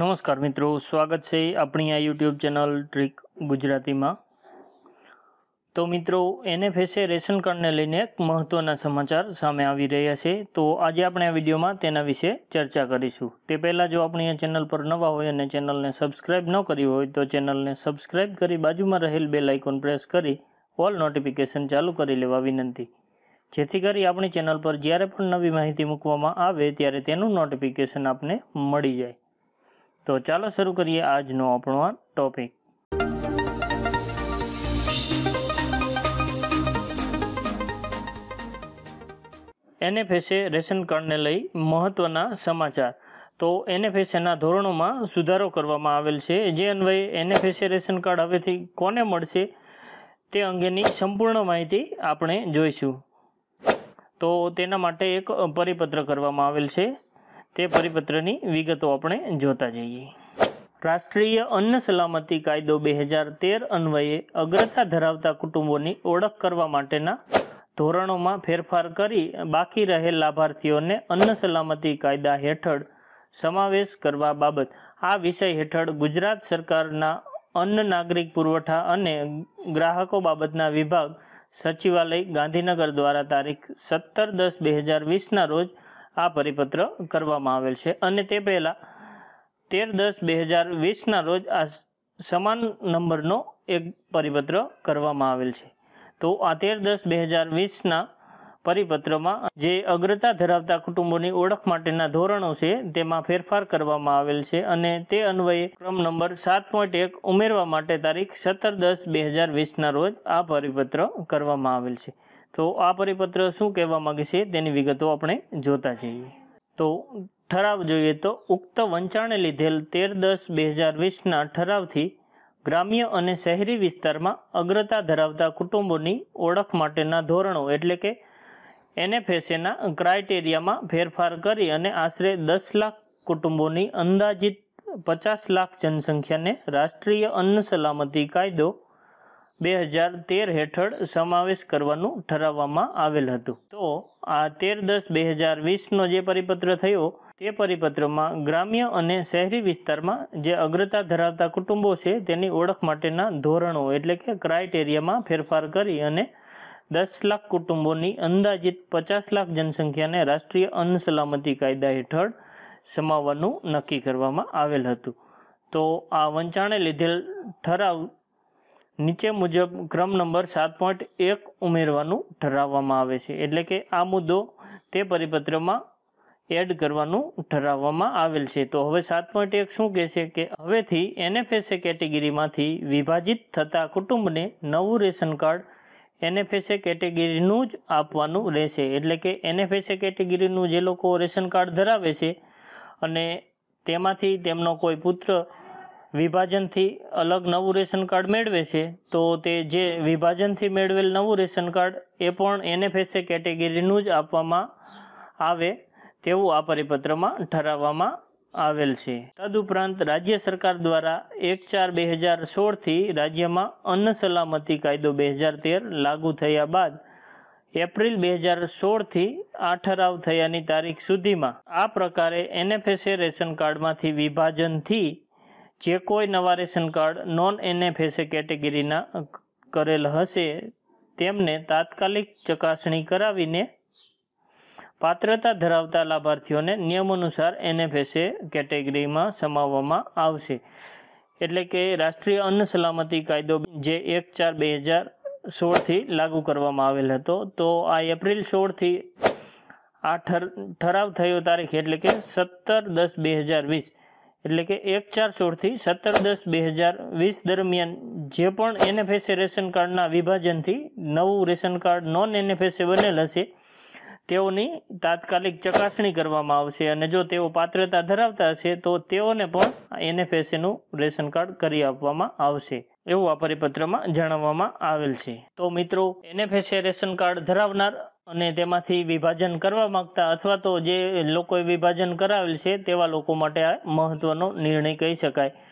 નમસ્કાર મિત્રો સ્વાગત છે આપણી આ યુટ્યુબ ચેનલ ટ્રીક ગુજરાતીમાં તો મિત્રો એનએફએસએ રેશન કાર્ડને લઈને એક મહત્ત્વના સમાચાર સામે આવી રહ્યા છે તો આજે આપણે આ વિડીયોમાં તેના વિશે ચર્ચા કરીશું તે પહેલાં જો આપણી આ ચેનલ પર નવા હોય અને ચેનલને સબસ્ક્રાઇબ ન કરી હોય તો ચેનલને સબસ્ક્રાઇબ કરી બાજુમાં રહેલ બે આઇકોન પ્રેસ કરી ઓલ નોટિફિકેશન ચાલુ કરી લેવા વિનંતી જેથી કરી આપણી ચેનલ પર જ્યારે પણ નવી માહિતી મૂકવામાં આવે ત્યારે તેનું નોટિફિકેશન આપને મળી જાય તો ચાલો શરૂ કરીએ આજનો આપણો આ ટોપિક એનએફએસએ રેશન કાર્ડને લઈ મહત્વના સમાચાર તો એનએફએસએના ધોરણોમાં સુધારો કરવામાં આવેલ છે જે અન્વયે એનએફએસએ રેશન કાર્ડ હવેથી કોને મળશે તે અંગેની સંપૂર્ણ માહિતી આપણે જોઈશું તો તેના માટે એક પરિપત્ર કરવામાં આવેલ છે તે પરિપત્રની વિગતો આપણે જોતા જઈએ રાષ્ટ્રીય અન્ન સલામતી કાયદો બે હજાર તેર અન્વયે અગ્રતા ધરાવતા કુટુંબોની ઓળખ કરવા માટેના ધોરણોમાં ફેરફાર કરી બાકી રહેલ લાભાર્થીઓને અન્ન સલામતી કાયદા હેઠળ સમાવેશ કરવા બાબત આ વિષય હેઠળ ગુજરાત સરકારના અન્ન નાગરિક પુરવઠા અને ગ્રાહકો બાબતના વિભાગ સચિવાલય ગાંધીનગર દ્વારા તારીખ સત્તર દસ બે હજાર વીસના રોજ આ પરિપત્ર કરવામાં આવેલ છે અને તે પહેલાં તેર દસ બે હજાર વીસના રોજ આ સમાન નંબરનો એક પરિપત્ર કરવામાં આવેલ છે તો આ તેર દસ બે હજાર વીસના પરિપત્રમાં જે અગ્રતા ધરાવતા કુટુંબોની ઓળખ માટેના ધોરણો છે તેમાં ફેરફાર કરવામાં આવેલ છે અને તે અન્વયે ક્રમ નંબર સાત પોઈન્ટ એક ઉમેરવા માટે તારીખ સત્તર દસ બે હજાર વીસના રોજ આ પરિપત્ર કરવામાં આવેલ છે તો આ પરિપત્ર શું કહેવા માગે છે તેની વિગતો આપણે જોતા જઈએ તો ઠરાવ જોઈએ તો ઉક્ત વંચાણે લીધેલ તેર દસ બે હજાર વીસના ઠરાવથી ગ્રામ્ય અને શહેરી વિસ્તારમાં અગ્રતા ધરાવતા કુટુંબોની ઓળખ માટેના ધોરણો એટલે કે એનએફએસએના ક્રાઇટેરિયામાં ફેરફાર કરી અને આશરે દસ લાખ કુટુંબોની અંદાજિત પચાસ લાખ જનસંખ્યાને રાષ્ટ્રીય અન્ન સલામતી કાયદો બે હજાર તેર હેઠળ સમાવેશ કરવાનું ઠરાવવામાં આવેલ હતું તો આ તેર દસ બે હજાર વીસનો જે પરિપત્ર થયો તે પરિપત્રમાં ગ્રામ્ય અને શહેરી વિસ્તારમાં જે અગ્રતા ધરાવતા કુટુંબો છે તેની ઓળખ માટેના ધોરણો એટલે કે ક્રાઇટેરિયામાં ફેરફાર કરી અને દસ લાખ કુટુંબોની અંદાજિત પચાસ લાખ જનસંખ્યાને રાષ્ટ્રીય અન્ન સલામતી કાયદા હેઠળ સમાવવાનું નક્કી કરવામાં આવેલ હતું તો આ વંચાણે લીધેલ ઠરાવ નીચે મુજબ ક્રમ નંબર સાત પોઈન્ટ એક ઉમેરવાનું ઠરાવવામાં આવે છે એટલે કે આ મુદ્દો તે પરિપત્રમાં એડ કરવાનું ઠરાવવામાં આવેલ છે તો હવે સાત પોઈન્ટ એક શું કહે છે કે હવેથી એનએફએસએ કેટેગરીમાંથી વિભાજિત થતા કુટુંબને નવું રેશન કાર્ડ એનએફએસએ કેટેગરીનું જ આપવાનું રહેશે એટલે કે એનએફએસએ કેટેગરીનું જે લોકો રેશન કાર્ડ ધરાવે છે અને તેમાંથી તેમનો કોઈ પુત્ર વિભાજનથી અલગ નવું રેશન કાર્ડ મેળવે છે તો તે જે વિભાજનથી મેળવેલ નવું રેશન કાર્ડ એ પણ એનએફએસએ કેટેગરીનું જ આપવામાં આવે તેવું આ પરિપત્રમાં ઠરાવવામાં આવેલ છે તદુપરાંત રાજ્ય સરકાર દ્વારા એક ચાર બે હજાર સોળથી રાજ્યમાં અન્ન સલામતી કાયદો બે હજાર તેર લાગુ થયા બાદ એપ્રિલ બે હજાર સોળથી આ ઠરાવ થયાની તારીખ સુધીમાં આ પ્રકારે એનએફએસએ રેશન કાર્ડમાંથી વિભાજનથી જે કોઈ નવા રેશન કાર્ડ નોન એનએફએસએ કેટેગરીના કરેલ હશે તેમને તાત્કાલિક ચકાસણી કરાવીને પાત્રતા ધરાવતા લાભાર્થીઓને નિયમ અનુસાર એનએફએસએ કેટેગરીમાં સમાવવામાં આવશે એટલે કે રાષ્ટ્રીય અન્ન સલામતી કાયદો જે એક ચાર બે હજાર સોળથી લાગુ કરવામાં આવેલ હતો તો આ એપ્રિલ સોળથી આ ઠર ઠરાવ થયો તારીખ એટલે કે સત્તર દસ બે હજાર વીસ એટલે કે એક ચાર સોળથી સત્તર દસ બે હજાર વીસ દરમિયાન જે પણ એનએફએસએ રેશન કાર્ડના વિભાજનથી નવું રેશન કાર્ડ નોન એનએફએસએ બનેલ હશે તેઓની તાત્કાલિક ચકાસણી કરવામાં આવશે અને જો તેઓ પાત્રતા ધરાવતા હશે તો તેઓને પણ એનએફએસએનું રેશન કાર્ડ કરી આપવામાં આવશે એવું આ પરિપત્રમાં જણાવવામાં આવેલ છે તો મિત્રો એનએફએસએ રેશન કાર્ડ ધરાવનાર અને તેમાંથી વિભાજન કરવા માગતા અથવા તો જે લોકોએ વિભાજન કરાવેલ છે તેવા લોકો માટે આ મહત્ત્વનો નિર્ણય કહી શકાય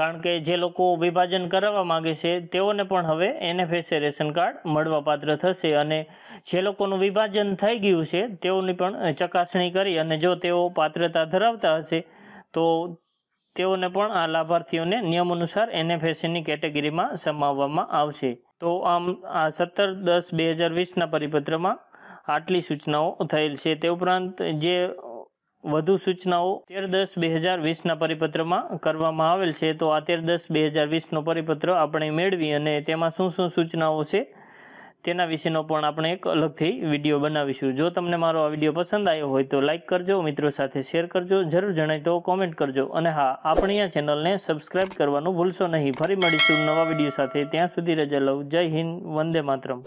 કારણ કે જે લોકો વિભાજન કરાવવા માગે છે તેઓને પણ હવે એનએફએસએ રેશન કાર્ડ મળવાપાત્ર થશે અને જે લોકોનું વિભાજન થઈ ગયું છે તેઓની પણ ચકાસણી કરી અને જો તેઓ પાત્રતા ધરાવતા હશે તો તેઓને પણ આ લાભાર્થીઓને નિયમ અનુસાર એનએફએસએની કેટેગરીમાં સમાવવામાં આવશે તો આમ આ સત્તર દસ બે હજાર વીસના પરિપત્રમાં આટલી સૂચનાઓ થયેલ છે તે ઉપરાંત જે વધુ સૂચનાઓ તેર દસ બે હજાર વીસના પરિપત્રમાં કરવામાં આવેલ છે તો આ તેર દસ બે હજાર વીસનો પરિપત્ર આપણે મેળવી અને તેમાં શું શું સૂચનાઓ છે તેના વિશેનો પણ આપણે એક અલગથી વિડીયો બનાવીશું જો તમને મારો આ વિડીયો પસંદ આવ્યો હોય તો લાઇક કરજો મિત્રો સાથે શેર કરજો જરૂર જણાય તો કોમેન્ટ કરજો અને હા આપણી આ ચેનલને સબસ્ક્રાઈબ કરવાનું ભૂલશો નહીં ફરી મળીશું નવા વિડીયો સાથે ત્યાં સુધી રજા લઉં જય હિન્દ વંદે માતરમ